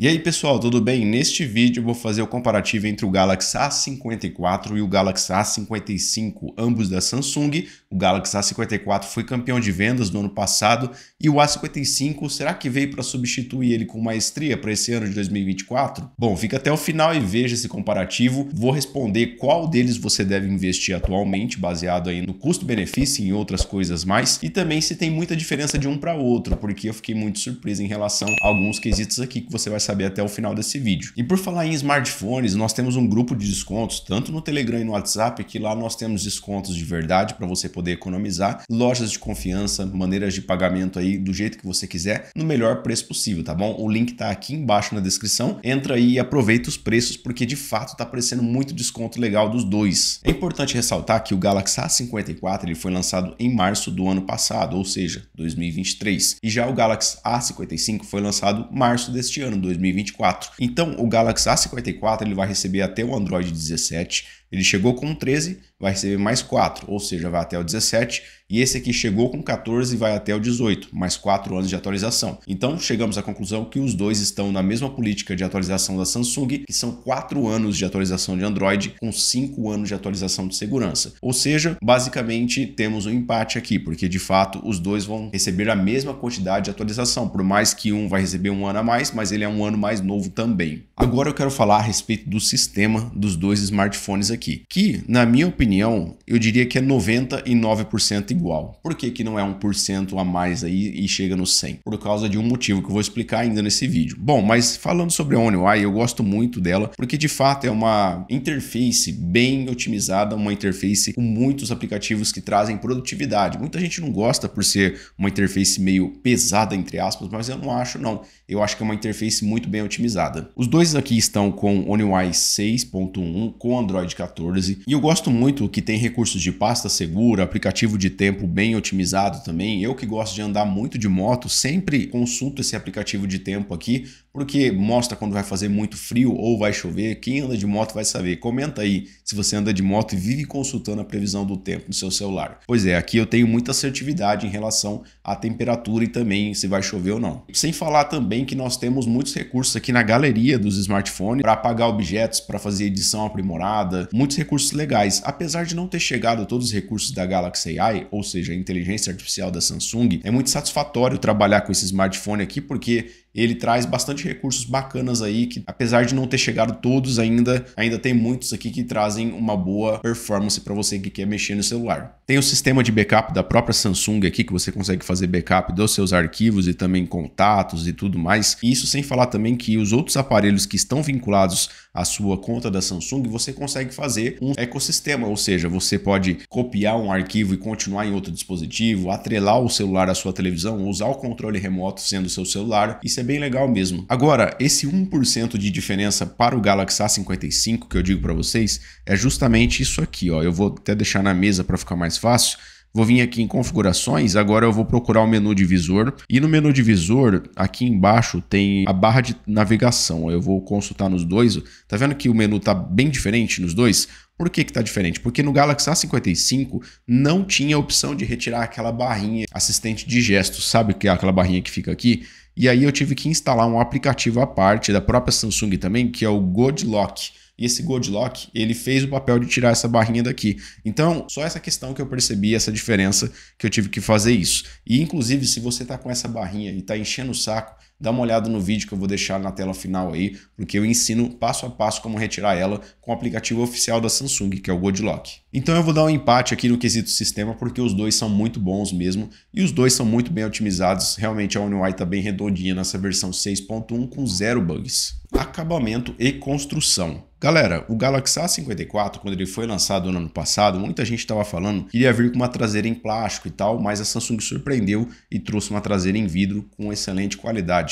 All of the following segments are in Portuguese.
E aí pessoal, tudo bem? Neste vídeo eu vou fazer o comparativo entre o Galaxy A54 e o Galaxy A55, ambos da Samsung. O Galaxy A54 foi campeão de vendas no ano passado e o A55 será que veio para substituir ele com maestria para esse ano de 2024? Bom, fica até o final e veja esse comparativo. Vou responder qual deles você deve investir atualmente, baseado aí no custo-benefício e em outras coisas mais, e também se tem muita diferença de um para outro, porque eu fiquei muito surpreso em relação a alguns quesitos aqui que você vai saber até o final desse vídeo. E por falar em smartphones, nós temos um grupo de descontos, tanto no Telegram e no WhatsApp, que lá nós temos descontos de verdade para você poder economizar, lojas de confiança, maneiras de pagamento aí do jeito que você quiser, no melhor preço possível, tá bom? O link tá aqui embaixo na descrição. Entra aí e aproveita os preços, porque de fato tá aparecendo muito desconto legal dos dois. É importante ressaltar que o Galaxy A54 ele foi lançado em março do ano passado, ou seja, 2023. E já o Galaxy A55 foi lançado março deste ano, 2023. 2024. Então, o Galaxy A54 ele vai receber até o Android 17, ele chegou com 13, vai receber mais 4, ou seja, vai até o 17 e esse aqui chegou com 14 e vai até o 18, mais 4 anos de atualização. Então chegamos à conclusão que os dois estão na mesma política de atualização da Samsung, que são 4 anos de atualização de Android com 5 anos de atualização de segurança. Ou seja, basicamente temos um empate aqui, porque de fato os dois vão receber a mesma quantidade de atualização, por mais que um vai receber um ano a mais, mas ele é um ano mais novo também. Agora eu quero falar a respeito do sistema dos dois smartphones aqui, que na minha opinião eu diria que é 99% igual. Por que, que não é 1% a mais aí e chega no 100? Por causa de um motivo que eu vou explicar ainda nesse vídeo. Bom, mas falando sobre a OneUI, eu gosto muito dela, porque de fato é uma interface bem otimizada, uma interface com muitos aplicativos que trazem produtividade. Muita gente não gosta por ser uma interface meio pesada, entre aspas, mas eu não acho não. Eu acho que é uma interface muito bem otimizada. Os dois aqui estão com OneUI 6.1, com Android 14, e eu gosto muito que tem recursos de pasta segura, aplicativo de tela, tempo bem otimizado também. Eu que gosto de andar muito de moto, sempre consulto esse aplicativo de tempo aqui porque mostra quando vai fazer muito frio ou vai chover. Quem anda de moto vai saber. Comenta aí se você anda de moto e vive consultando a previsão do tempo no seu celular. Pois é, aqui eu tenho muita assertividade em relação à temperatura e também se vai chover ou não. Sem falar também que nós temos muitos recursos aqui na galeria dos smartphones para apagar objetos, para fazer edição aprimorada, muitos recursos legais. Apesar de não ter chegado todos os recursos da Galaxy AI, ou seja, a inteligência artificial da Samsung, é muito satisfatório trabalhar com esse smartphone aqui porque ele traz bastante recursos bacanas aí, que apesar de não ter chegado todos ainda, ainda tem muitos aqui que trazem uma boa performance para você que quer mexer no celular. Tem o sistema de backup da própria Samsung aqui, que você consegue fazer backup dos seus arquivos e também contatos e tudo mais. E isso sem falar também que os outros aparelhos que estão vinculados à sua conta da Samsung, você consegue fazer um ecossistema, ou seja, você pode copiar um arquivo e continuar em outro dispositivo, atrelar o celular à sua televisão, usar o controle remoto sendo seu celular e ser é bem legal mesmo. Agora, esse 1% de diferença para o Galaxy A55 que eu digo para vocês é justamente isso aqui, ó. Eu vou até deixar na mesa para ficar mais fácil. Vou vir aqui em configurações, agora eu vou procurar o menu divisor e no menu divisor aqui embaixo tem a barra de navegação. Eu vou consultar nos dois. Tá vendo que o menu tá bem diferente nos dois? Por que está diferente? Porque no Galaxy A55 não tinha opção de retirar aquela barrinha assistente de gestos, sabe que é aquela barrinha que fica aqui? E aí eu tive que instalar um aplicativo à parte da própria Samsung também, que é o Godlock. E esse Godlock, ele fez o papel de tirar essa barrinha daqui. Então, só essa questão que eu percebi, essa diferença que eu tive que fazer isso. E inclusive, se você tá com essa barrinha e tá enchendo o saco dá uma olhada no vídeo que eu vou deixar na tela final aí, porque eu ensino passo a passo como retirar ela com o aplicativo oficial da Samsung, que é o Godlock. Então eu vou dar um empate aqui no quesito sistema, porque os dois são muito bons mesmo, e os dois são muito bem otimizados, realmente a UI está bem redondinha nessa versão 6.1 com zero bugs acabamento e construção. Galera, o Galaxy A54, quando ele foi lançado no ano passado, muita gente estava falando que iria vir com uma traseira em plástico e tal, mas a Samsung surpreendeu e trouxe uma traseira em vidro com excelente qualidade.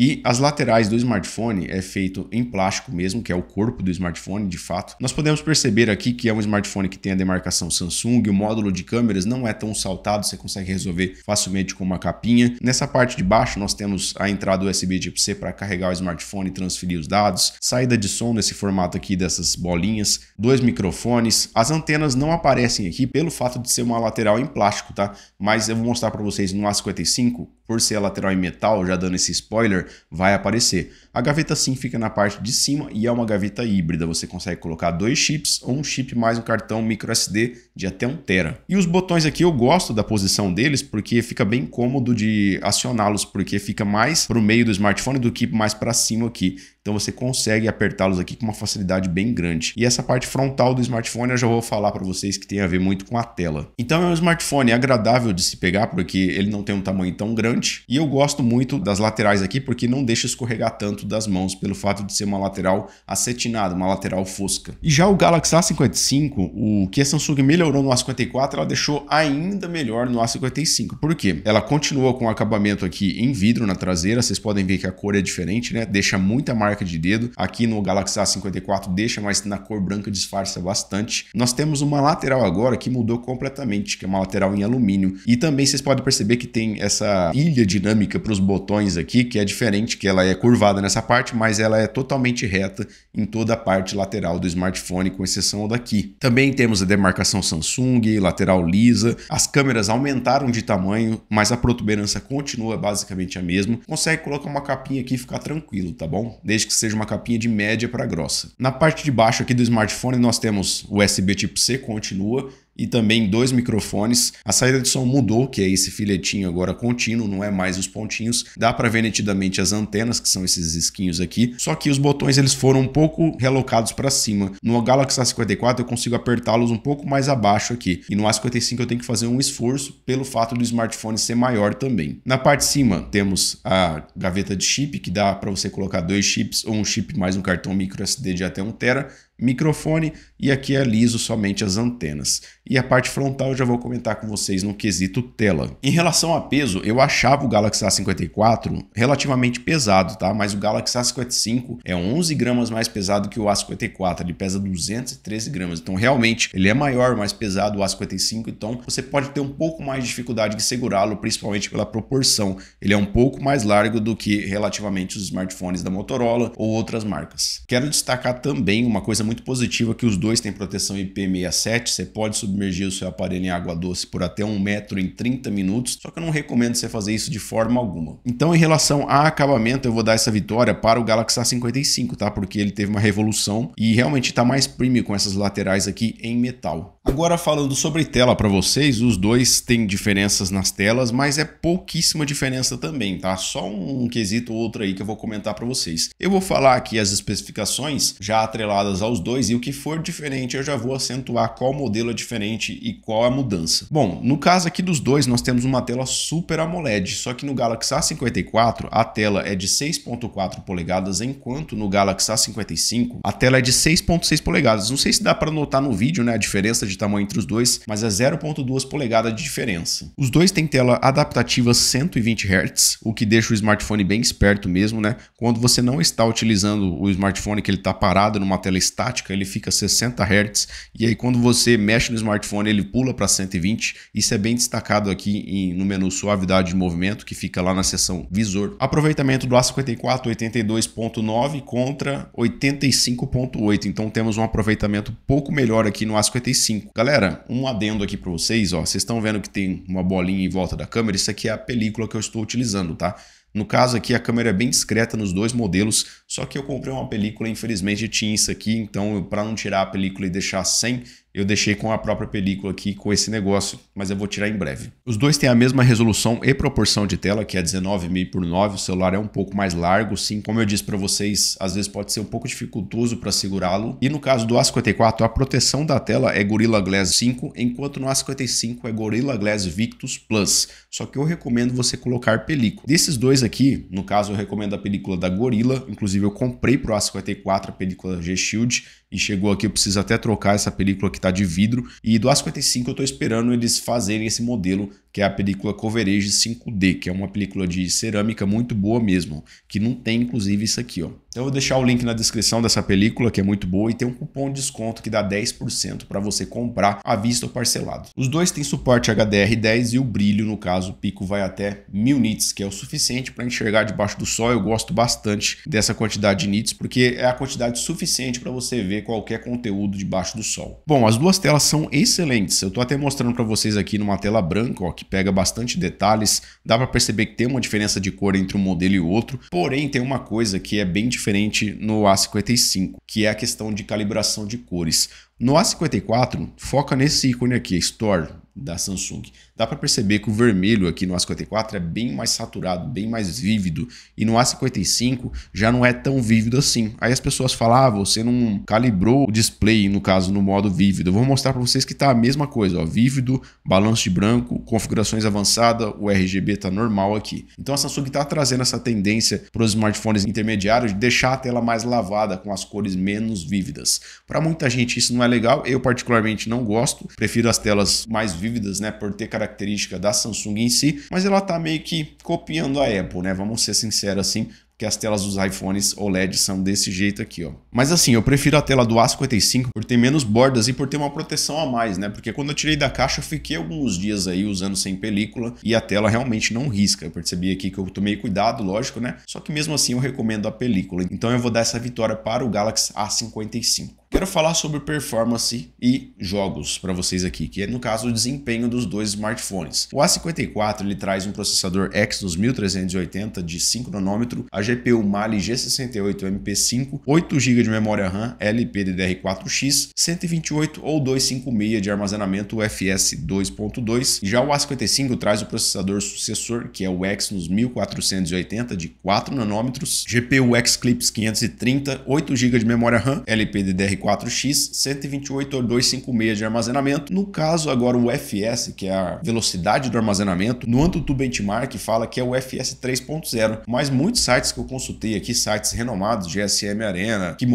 E as laterais do smartphone é feito em plástico mesmo, que é o corpo do smartphone, de fato. Nós podemos perceber aqui que é um smartphone que tem a demarcação Samsung, o módulo de câmeras não é tão saltado, você consegue resolver facilmente com uma capinha. Nessa parte de baixo nós temos a entrada USB tipo C para carregar o smartphone e transferir os dados, saída de som nesse formato aqui dessas bolinhas, dois microfones. As antenas não aparecem aqui pelo fato de ser uma lateral em plástico, tá? Mas eu vou mostrar para vocês no A55 por ser a lateral em metal, já dando esse spoiler, vai aparecer. A gaveta SIM fica na parte de cima e é uma gaveta híbrida. Você consegue colocar dois chips ou um chip mais um cartão micro SD de até 1 tera. E os botões aqui eu gosto da posição deles porque fica bem cômodo de acioná-los porque fica mais para o meio do smartphone do que mais para cima aqui. Então você consegue apertá-los aqui com uma facilidade bem grande. E essa parte frontal do smartphone eu já vou falar para vocês que tem a ver muito com a tela. Então é um smartphone agradável de se pegar porque ele não tem um tamanho tão grande e eu gosto muito das laterais aqui porque não deixa escorregar tanto das mãos, pelo fato de ser uma lateral acetinada, uma lateral fosca. E já o Galaxy A55, o que a Samsung melhorou no A54, ela deixou ainda melhor no A55. Por quê? Ela continua com o acabamento aqui em vidro na traseira, vocês podem ver que a cor é diferente, né? Deixa muita marca de dedo. Aqui no Galaxy A54 deixa, mas na cor branca disfarça bastante. Nós temos uma lateral agora que mudou completamente, que é uma lateral em alumínio. E também vocês podem perceber que tem essa ilha dinâmica para os botões aqui, que é diferente, que ela é curvada nessa parte, mas ela é totalmente reta em toda a parte lateral do smartphone, com exceção daqui. Também temos a demarcação Samsung, lateral lisa, as câmeras aumentaram de tamanho, mas a protuberância continua basicamente a mesma. Consegue colocar uma capinha aqui e ficar tranquilo, tá bom? Desde que seja uma capinha de média para grossa. Na parte de baixo aqui do smartphone nós temos USB tipo C, continua, e também dois microfones. A saída de som mudou, que é esse filetinho agora contínuo, não é mais os pontinhos. Dá para ver nitidamente as antenas, que são esses esquinhos aqui. Só que os botões eles foram um pouco relocados para cima. No Galaxy A54 eu consigo apertá-los um pouco mais abaixo aqui. E no A55 eu tenho que fazer um esforço pelo fato do smartphone ser maior também. Na parte de cima temos a gaveta de chip, que dá para você colocar dois chips ou um chip mais um cartão micro SD de até 1 tera microfone e aqui aliso é somente as antenas. E a parte frontal eu já vou comentar com vocês no quesito tela. Em relação a peso, eu achava o Galaxy A54 relativamente pesado, tá? Mas o Galaxy A55 é 11 gramas mais pesado que o A54, ele pesa 213 gramas. Então realmente ele é maior, mais pesado o A55, então você pode ter um pouco mais de dificuldade de segurá-lo, principalmente pela proporção. Ele é um pouco mais largo do que relativamente os smartphones da Motorola ou outras marcas. Quero destacar também uma coisa muito positiva que os dois têm proteção IP67. Você pode submergir o seu aparelho em água doce por até um metro em 30 minutos, só que eu não recomendo você fazer isso de forma alguma. Então, em relação a acabamento, eu vou dar essa vitória para o Galaxy A55, tá? Porque ele teve uma revolução e realmente está mais premium com essas laterais aqui em metal. Agora falando sobre tela para vocês, os dois têm diferenças nas telas, mas é pouquíssima diferença também, tá? Só um quesito ou outro aí que eu vou comentar para vocês. Eu vou falar aqui as especificações já atreladas aos os dois e o que for diferente eu já vou acentuar qual modelo é diferente e qual é a mudança. Bom, no caso aqui dos dois nós temos uma tela Super AMOLED, só que no Galaxy A54 a tela é de 6.4 polegadas, enquanto no Galaxy A55 a tela é de 6.6 polegadas. Não sei se dá para notar no vídeo né, a diferença de tamanho entre os dois, mas é 0.2 polegadas de diferença. Os dois têm tela adaptativa 120 Hz, o que deixa o smartphone bem esperto mesmo, né? Quando você não está utilizando o smartphone que ele está parado numa tela estática, estática, ele fica 60 Hz, e aí quando você mexe no smartphone, ele pula para 120. Isso é bem destacado aqui em, no menu suavidade de movimento, que fica lá na seção visor. Aproveitamento do A54 82.9 contra 85.8, então temos um aproveitamento pouco melhor aqui no A55. Galera, um adendo aqui para vocês, ó, vocês estão vendo que tem uma bolinha em volta da câmera, isso aqui é a película que eu estou utilizando, tá? No caso aqui, a câmera é bem discreta nos dois modelos, só que eu comprei uma película, infelizmente tinha isso aqui, então para não tirar a película e deixar sem, eu deixei com a própria película aqui com esse negócio, mas eu vou tirar em breve. Os dois têm a mesma resolução e proporção de tela, que é 19,5 por 9. O celular é um pouco mais largo, sim. Como eu disse para vocês, às vezes pode ser um pouco dificultoso para segurá-lo. E no caso do A54, a proteção da tela é Gorilla Glass 5, enquanto no A55 é Gorilla Glass Victus Plus. Só que eu recomendo você colocar película. Desses dois aqui, no caso eu recomendo a película da Gorilla, inclusive eu comprei pro A54 a película G Shield e chegou aqui, eu preciso até trocar essa película que tá de vidro. E do A55 eu estou esperando eles fazerem esse modelo que é a película Coverage 5D, que é uma película de cerâmica muito boa mesmo, que não tem inclusive isso aqui, ó. Então eu vou deixar o link na descrição dessa película, que é muito boa, e tem um cupom de desconto que dá 10% para você comprar à vista ou parcelado. Os dois têm suporte HDR10 e o brilho, no caso, o pico vai até 1000 nits, que é o suficiente para enxergar debaixo do sol. Eu gosto bastante dessa quantidade de nits, porque é a quantidade suficiente para você ver qualquer conteúdo debaixo do sol. Bom, as duas telas são excelentes. Eu estou até mostrando para vocês aqui numa tela branca, ó, que pega bastante detalhes, dá para perceber que tem uma diferença de cor entre um modelo e outro, porém tem uma coisa que é bem diferente no A55, que é a questão de calibração de cores. No A54, foca nesse ícone aqui, Store da Samsung dá para perceber que o vermelho aqui no A54 é bem mais saturado, bem mais vívido, e no A55 já não é tão vívido assim. Aí as pessoas falam, ah, você não calibrou o display, no caso, no modo vívido. Eu vou mostrar para vocês que tá a mesma coisa, ó, vívido, balanço de branco, configurações avançadas, o RGB tá normal aqui. Então a Samsung tá trazendo essa tendência para os smartphones intermediários de deixar a tela mais lavada, com as cores menos vívidas. Para muita gente isso não é legal, eu particularmente não gosto, prefiro as telas mais vívidas, né, por ter características característica da Samsung em si, mas ela está meio que copiando a Apple, né? Vamos ser sinceros assim, que as telas dos iPhones OLED são desse jeito aqui, ó. Mas assim, eu prefiro a tela do A55 por ter menos bordas e por ter uma proteção a mais, né? Porque quando eu tirei da caixa, eu fiquei alguns dias aí usando sem película e a tela realmente não risca. Eu percebi aqui que eu tomei cuidado, lógico, né? Só que mesmo assim eu recomendo a película. Então eu vou dar essa vitória para o Galaxy A55 quero falar sobre performance e jogos para vocês aqui, que é no caso o desempenho dos dois smartphones. O A54 ele traz um processador Exynos 1380 de 5 nanômetro, a GPU Mali G68 MP5, 8 GB de memória RAM LPDDR4X, 128 ou 256 de armazenamento UFS 2.2. Já o A55 traz o processador sucessor, que é o Exynos 1480 de 4 nanômetros, GPU Xclips 530, 8 GB de memória RAM LPDDR4 4 x 128 ou 256 de armazenamento. No caso, agora o FS, que é a velocidade do armazenamento, no Antutu Benchmark fala que é o FS 3.0, mas muitos sites que eu consultei aqui, sites renomados, GSM Arena, que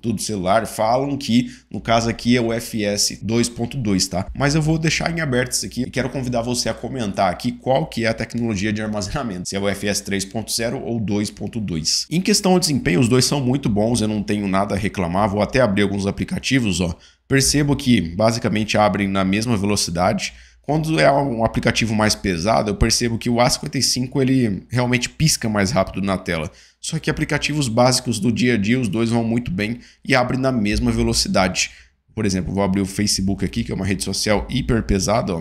tudo celular, falam que no caso aqui é o FS 2.2, tá? Mas eu vou deixar em aberto isso aqui e quero convidar você a comentar aqui qual que é a tecnologia de armazenamento, se é o FS 3.0 ou 2.2. Em questão de desempenho, os dois são muito bons, eu não tenho nada a reclamar, vou até abrir alguns aplicativos, ó, percebo que basicamente abrem na mesma velocidade. Quando é um aplicativo mais pesado, eu percebo que o A55 ele realmente pisca mais rápido na tela. Só que aplicativos básicos do dia a dia, os dois vão muito bem e abrem na mesma velocidade. Por exemplo, vou abrir o Facebook aqui, que é uma rede social hiper pesada, ó.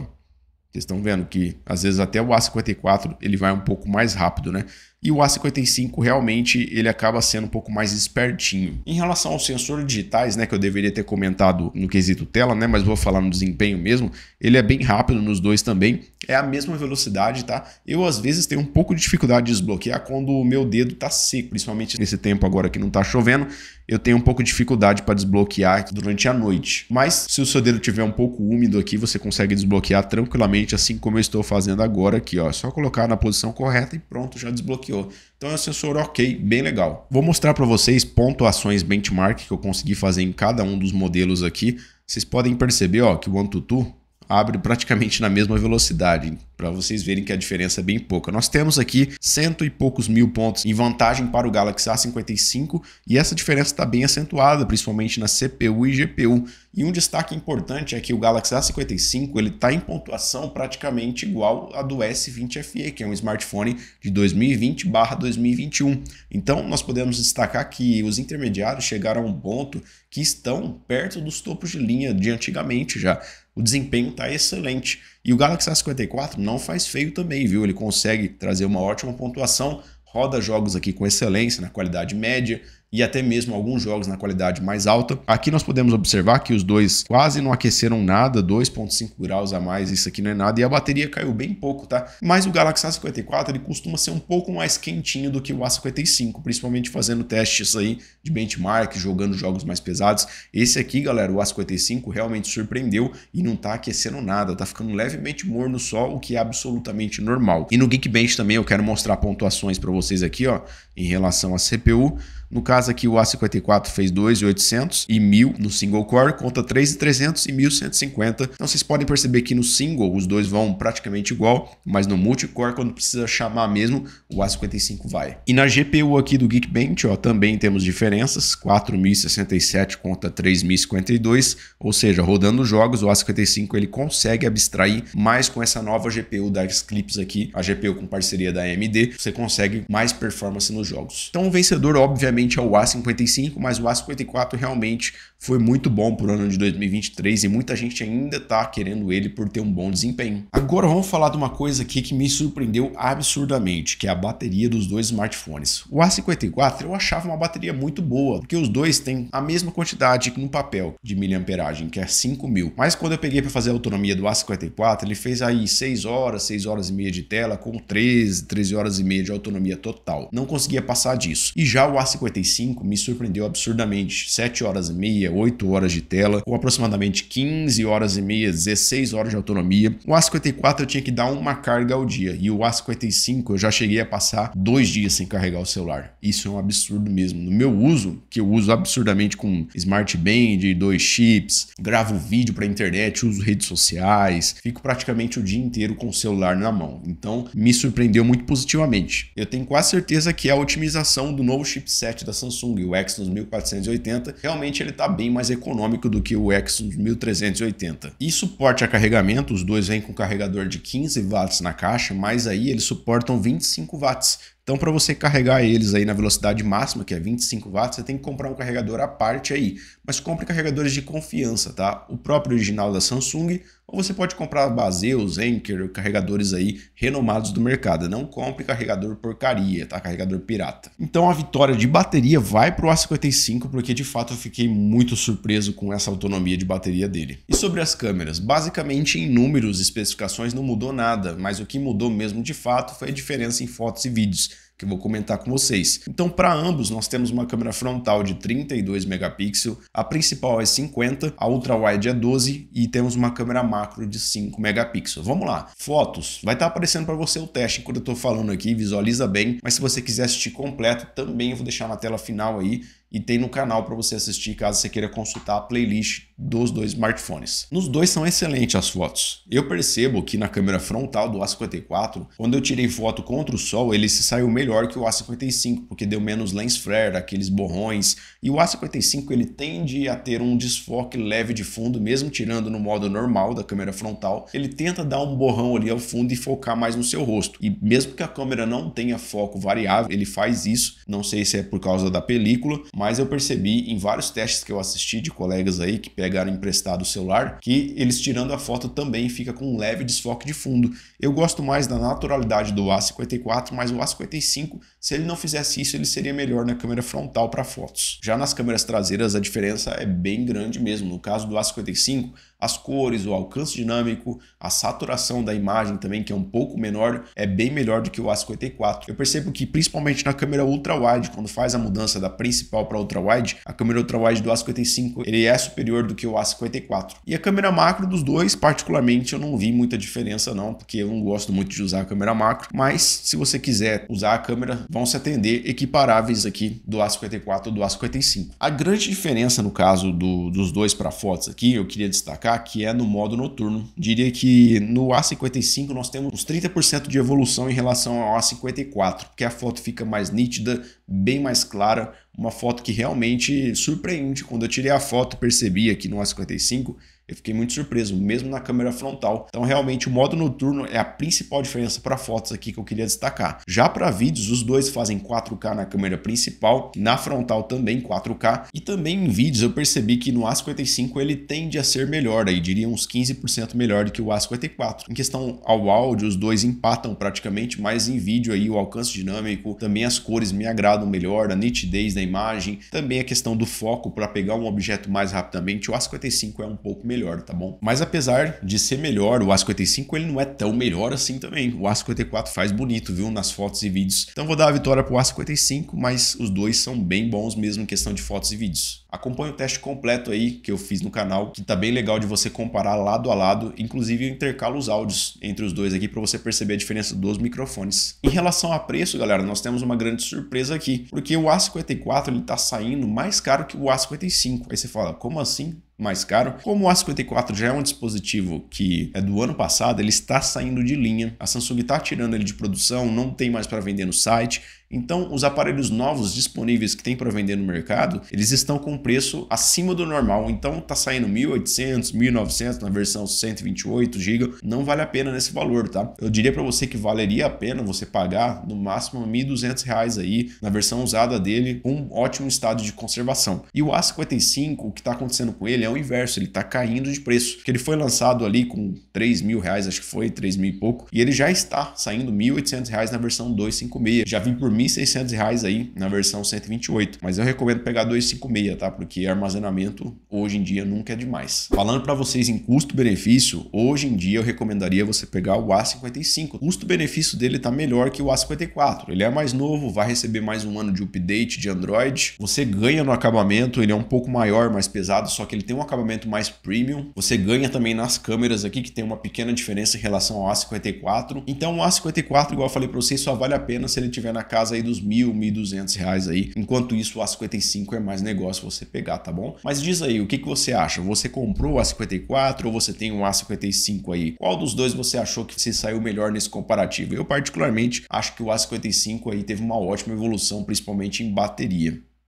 Vocês estão vendo que às vezes até o A54 ele vai um pouco mais rápido, né? e o A55 realmente ele acaba sendo um pouco mais espertinho. Em relação aos sensores digitais, né, que eu deveria ter comentado no quesito tela, né, mas vou falar no desempenho mesmo, ele é bem rápido nos dois também, é a mesma velocidade, tá? Eu às vezes tenho um pouco de dificuldade de desbloquear quando o meu dedo tá seco, principalmente nesse tempo agora que não tá chovendo, eu tenho um pouco de dificuldade para desbloquear durante a noite. Mas se o seu dedo tiver um pouco úmido aqui, você consegue desbloquear tranquilamente, assim como eu estou fazendo agora aqui, ó. É só colocar na posição correta e pronto, já desbloqueou bloqueou. Então é um sensor ok, bem legal. Vou mostrar para vocês pontuações benchmark que eu consegui fazer em cada um dos modelos aqui. Vocês podem perceber ó, que o Antutu abre praticamente na mesma velocidade, para vocês verem que a diferença é bem pouca. Nós temos aqui cento e poucos mil pontos em vantagem para o Galaxy A55 e essa diferença está bem acentuada, principalmente na CPU e GPU. E um destaque importante é que o Galaxy A55 ele está em pontuação praticamente igual à do S20 FE, que é um smartphone de 2020/2021. Então nós podemos destacar que os intermediários chegaram a um ponto que estão perto dos topos de linha de antigamente já. O desempenho está excelente. E o Galaxy A54 não faz feio também, viu? Ele consegue trazer uma ótima pontuação, roda jogos aqui com excelência na qualidade média, e até mesmo alguns jogos na qualidade mais alta. Aqui nós podemos observar que os dois quase não aqueceram nada, 2.5 graus a mais, isso aqui não é nada, e a bateria caiu bem pouco, tá? Mas o Galaxy A54 ele costuma ser um pouco mais quentinho do que o A55, principalmente fazendo testes aí de benchmark, jogando jogos mais pesados. Esse aqui, galera, o A55 realmente surpreendeu e não tá aquecendo nada, tá ficando levemente morno só, o que é absolutamente normal. E no Geekbench também eu quero mostrar pontuações para vocês aqui, ó, em relação à CPU. No caso aqui, o A54 fez 2,800 e 1.000 no single core, conta 3,300 e 1.150. Então vocês podem perceber que no single os dois vão praticamente igual, mas no multicore, quando precisa chamar mesmo, o A55 vai. E na GPU aqui do Geekbench, ó, também temos diferenças, 4.067 conta 3.052, ou seja, rodando jogos, o A55 ele consegue abstrair mais com essa nova GPU da Xclips aqui, a GPU com parceria da AMD, você consegue mais performance nos jogos. Então o vencedor, obviamente, frente ao A55, mas o A54 realmente foi muito bom para o ano de 2023 e muita gente ainda está querendo ele por ter um bom desempenho. Agora vamos falar de uma coisa aqui que me surpreendeu absurdamente, que é a bateria dos dois smartphones. O A54 eu achava uma bateria muito boa, porque os dois têm a mesma quantidade no papel de miliamperagem, que é 5000. Mas quando eu peguei para fazer a autonomia do A54, ele fez aí 6 horas, 6 horas e meia de tela com 13, 13 horas e meia de autonomia total. Não conseguia passar disso. E já o A54 55 me surpreendeu absurdamente. 7 horas e meia, 8 horas de tela, com aproximadamente 15 horas e meia, 16 horas de autonomia. O A54 eu tinha que dar uma carga ao dia e o A55 eu já cheguei a passar dois dias sem carregar o celular. Isso é um absurdo mesmo. No meu uso, que eu uso absurdamente com Smart Band, dois chips, gravo vídeo para internet, uso redes sociais, fico praticamente o dia inteiro com o celular na mão. Então me surpreendeu muito positivamente. Eu tenho quase certeza que é a otimização do novo chipset 7 da Samsung e o Exynos 1480, realmente ele está bem mais econômico do que o Exynos 1380. E suporte a carregamento, os dois vêm com carregador de 15 watts na caixa, mas aí eles suportam 25 watts. Então, para você carregar eles aí na velocidade máxima, que é 25 watts, você tem que comprar um carregador à parte aí. Mas compre carregadores de confiança, tá? O próprio original da Samsung, ou você pode comprar Baseus, Anker, carregadores aí renomados do mercado. Não compre carregador porcaria, tá? Carregador pirata. Então a vitória de bateria vai pro A55 porque de fato eu fiquei muito surpreso com essa autonomia de bateria dele. E sobre as câmeras, basicamente em números, especificações não mudou nada, mas o que mudou mesmo de fato foi a diferença em fotos e vídeos que eu vou comentar com vocês. Então, para ambos, nós temos uma câmera frontal de 32 megapixels, a principal é 50, a ultra wide é 12 e temos uma câmera macro de 5 megapixels. Vamos lá. Fotos. Vai estar tá aparecendo para você o teste enquanto eu estou falando aqui, visualiza bem, mas se você quiser assistir completo, também eu vou deixar na tela final aí e tem no canal para você assistir caso você queira consultar a playlist dos dois smartphones. Nos dois são excelentes as fotos. Eu percebo que na câmera frontal do A54, quando eu tirei foto contra o sol, ele se saiu melhor que o A55, porque deu menos lens flare, aqueles borrões, e o A55 ele tende a ter um desfoque leve de fundo, mesmo tirando no modo normal da câmera frontal, ele tenta dar um borrão ali ao fundo e focar mais no seu rosto. E mesmo que a câmera não tenha foco variável, ele faz isso, não sei se é por causa da película, mas eu percebi em vários testes que eu assisti de colegas aí que pegaram emprestado o celular, que eles tirando a foto também fica com um leve desfoque de fundo. Eu gosto mais da naturalidade do A54, mas o A55 se ele não fizesse isso, ele seria melhor na câmera frontal para fotos. Já nas câmeras traseiras, a diferença é bem grande mesmo. No caso do A55, as cores, o alcance dinâmico, a saturação da imagem também, que é um pouco menor, é bem melhor do que o A54. Eu percebo que principalmente na câmera ultra-wide, quando faz a mudança da principal para ultra-wide, a câmera ultra-wide do A55 ele é superior do que o A54. E a câmera macro dos dois, particularmente, eu não vi muita diferença não, porque eu não gosto muito de usar a câmera macro, mas se você quiser usar a câmera vão se atender equiparáveis aqui do A54 do A55. A grande diferença no caso do, dos dois para fotos aqui, eu queria destacar que é no modo noturno. Diria que no A55 nós temos uns 30% de evolução em relação ao A54, porque a foto fica mais nítida, bem mais clara, uma foto que realmente surpreende. Quando eu tirei a foto, percebi aqui no A55 eu fiquei muito surpreso, mesmo na câmera frontal. Então, realmente, o modo noturno é a principal diferença para fotos aqui que eu queria destacar. Já para vídeos, os dois fazem 4K na câmera principal, na frontal também 4K, e também em vídeos eu percebi que no A55 ele tende a ser melhor, aí diria uns 15% melhor do que o A54. Em questão ao áudio, os dois empatam praticamente, mas em vídeo aí o alcance dinâmico, também as cores me agradam melhor, a nitidez da imagem, também a questão do foco para pegar um objeto mais rapidamente, o A55 é um pouco melhor melhor, tá bom? Mas apesar de ser melhor, o A55 ele não é tão melhor assim também. O A54 faz bonito, viu? Nas fotos e vídeos. Então vou dar a vitória pro A55, mas os dois são bem bons mesmo em questão de fotos e vídeos. Acompanhe o teste completo aí que eu fiz no canal, que tá bem legal de você comparar lado a lado, inclusive eu intercalo os áudios entre os dois aqui para você perceber a diferença dos microfones. Em relação a preço, galera, nós temos uma grande surpresa aqui, porque o A54 ele tá saindo mais caro que o A55. Aí você fala, como assim? mais caro. Como o A54 já é um dispositivo que é do ano passado, ele está saindo de linha. A Samsung está tirando ele de produção, não tem mais para vender no site então, os aparelhos novos disponíveis que tem para vender no mercado, eles estão com preço acima do normal. Então, tá saindo 1.800, 1.900 na versão 128 GB, não vale a pena nesse valor, tá? Eu diria para você que valeria a pena você pagar no máximo 1.200 reais aí na versão usada dele, com um ótimo estado de conservação. E o A55, o que está acontecendo com ele é o inverso, ele está caindo de preço, porque ele foi lançado ali com 3 mil reais, acho que foi 3 mil e pouco, e ele já está saindo 1.800 reais na versão 256. Já vim por 1.000 1.600 reais aí na versão 128. Mas eu recomendo pegar 256, tá? Porque armazenamento hoje em dia nunca é demais. Falando para vocês em custo-benefício, hoje em dia eu recomendaria você pegar o A55. O custo-benefício dele tá melhor que o A54. Ele é mais novo, vai receber mais um ano de update de Android. Você ganha no acabamento, ele é um pouco maior, mais pesado, só que ele tem um acabamento mais premium. Você ganha também nas câmeras aqui, que tem uma pequena diferença em relação ao A54. Então o A54, igual eu falei para vocês, só vale a pena se ele tiver na casa casa aí dos mil, mil duzentos reais aí. Enquanto isso, o A55 é mais negócio você pegar, tá bom? Mas diz aí, o que, que você acha? Você comprou o A54 ou você tem um A55 aí? Qual dos dois você achou que se saiu melhor nesse comparativo? Eu particularmente acho que o A55 aí teve uma ótima evolução, principalmente em bateria.